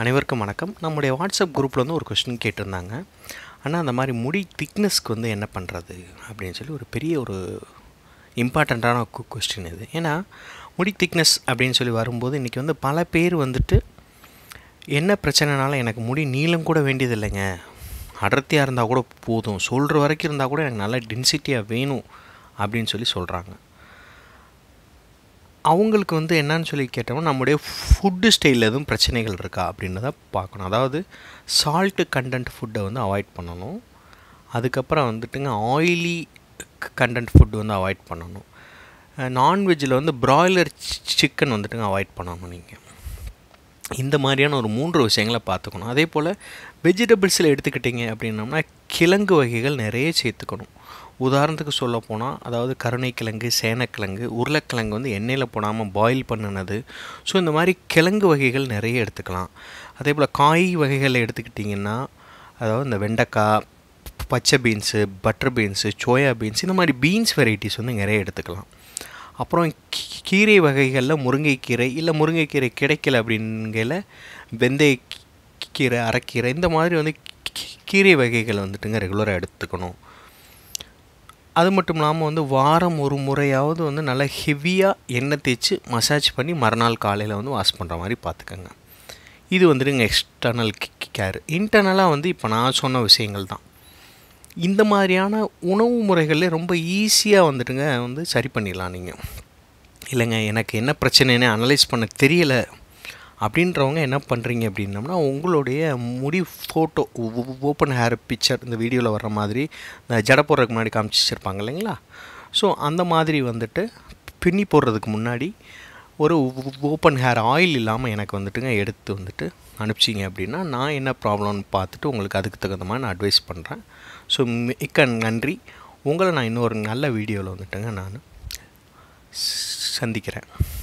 அனைவருக்கும் வணக்கம் நம்முடைய வாட்ஸ்அப் குரூப்பில் வந்து ஒரு கொஸ்டின் கேட்டிருந்தாங்க ஆனால் அந்த மாதிரி முடி திக்னஸ்க்கு வந்து என்ன பண்ணுறது அப்படின்னு சொல்லி ஒரு பெரிய ஒரு இம்பார்ட்டண்ட்டான கொஸ்டின் இது ஏன்னா முடி திக்னஸ் அப்படின்னு சொல்லி வரும்போது இன்றைக்கி வந்து பல பேர் வந்துட்டு என்ன பிரச்சனைனால எனக்கு முடி நீளம் கூட வேண்டியதில்லைங்க அடர்த்தியாக இருந்தால் கூட போதும் சொல்கிற வரைக்கும் இருந்தால் கூட எனக்கு நல்லா டென்சிட்டியாக வேணும் அப்படின்னு சொல்லி சொல்கிறாங்க அவங்களுக்கு வந்து என்னன்னு சொல்லி கேட்டோம் நம்முடைய ஃபுட்டு ஸ்டைலில் எதுவும் பிரச்சனைகள் இருக்கா அப்படின்றத பார்க்கணும் அதாவது சால்ட்டு கண்டென்ட் ஃபுட்டை வந்து அவாய்ட் பண்ணணும் அதுக்கப்புறம் வந்துட்டுங்க ஆயிலி கண்டென்ட் ஃபுட்டு வந்து அவாய்ட் பண்ணணும் நான்வெஜ்ஜில் வந்து ப்ராய்லர் சிக்கன் வந்துட்டுங்க அவாய்ட் பண்ணணும் நீங்கள் இந்த மாதிரியான ஒரு மூன்று விஷயங்களை பார்த்துக்கணும் அதே போல் வெஜிடபிள்ஸில் எடுத்துக்கிட்டிங்க அப்படின்னோம்னா கிழங்கு வகைகள் நிறைய சேர்த்துக்கணும் உதாரணத்துக்கு சொல்ல போனால் அதாவது கருணைக்கிழங்கு சேனக்கிழங்கு உருளைக்கிழங்கு வந்து எண்ணெயில் போடாமல் பாயில் பண்ணினது ஸோ இந்த மாதிரி கிழங்கு வகைகள் நிறைய எடுத்துக்கலாம் அதே போல் காய் வகைகளை எடுத்துக்கிட்டிங்கன்னா அதாவது இந்த வெண்டைக்காய் பச்சை beans butter beans soya beans இந்த மாதிரி பீன்ஸ் வெரைட்டிஸ் வந்து நிறைய எடுத்துக்கலாம் அப்புறம் கீரை வகைகளில் முருங்கைக்கீரை இல்லை முருங்கைக்கீரை கிடைக்கல அப்படிங்கிற வெந்தய கீரை அரைக்கீரை இந்த மாதிரி வந்து கீரை வகைகள் வந்துட்டுங்க ரெகுலராக எடுத்துக்கணும் அது மட்டும் இல்லாமல் வந்து வாரம் ஒரு முறையாவது வந்து நல்லா ஹெவியாக எண்ணெய் தேய்ச்சி மசாஜ் பண்ணி மறுநாள் காலையில் வந்து வாஷ் பண்ணுற மாதிரி பார்த்துக்கோங்க இது வந்துட்டு இங்கே எக்ஸ்டர்னல் கேர் இன்டர்னலாக வந்து இப்போ நான் சொன்ன விஷயங்கள் தான் இந்த மாதிரியான உணவு முறைகளில் ரொம்ப ஈஸியாக வந்துட்டுங்க வந்து சரி பண்ணிடலாம் நீங்கள் இல்லைங்க எனக்கு என்ன பிரச்சனைன்னு அனலைஸ் பண்ண தெரியலை அப்படின்றவங்க என்ன பண்ணுறீங்க அப்படின்னம்னா உங்களுடைய முடி ஃபோட்டோ ஓப்பன் ஹேர் பிக்சர் இந்த வீடியோவில் வர்ற மாதிரி இந்த ஜட போடுறதுக்கு முன்னாடி காமிச்சிருப்பாங்க இல்லைங்களா ஸோ அந்த மாதிரி வந்துட்டு பின்னி போடுறதுக்கு முன்னாடி ஒரு ஓப்பன் ஹேர் ஆயில் இல்லாமல் எனக்கு வந்துட்டுங்க எடுத்து வந்துட்டு அனுப்பிச்சிங்க அப்படின்னா நான் என்ன ப்ராப்ளம்னு பார்த்துட்டு உங்களுக்கு அதுக்கு தகுந்த மாதிரி நான் அட்வைஸ் பண்ணுறேன் ஸோ மிக்க நன்றி உங்களை நான் இன்னொரு நல்ல வீடியோவில் வந்துட்டுங்க நான் சந்திக்கிறேன்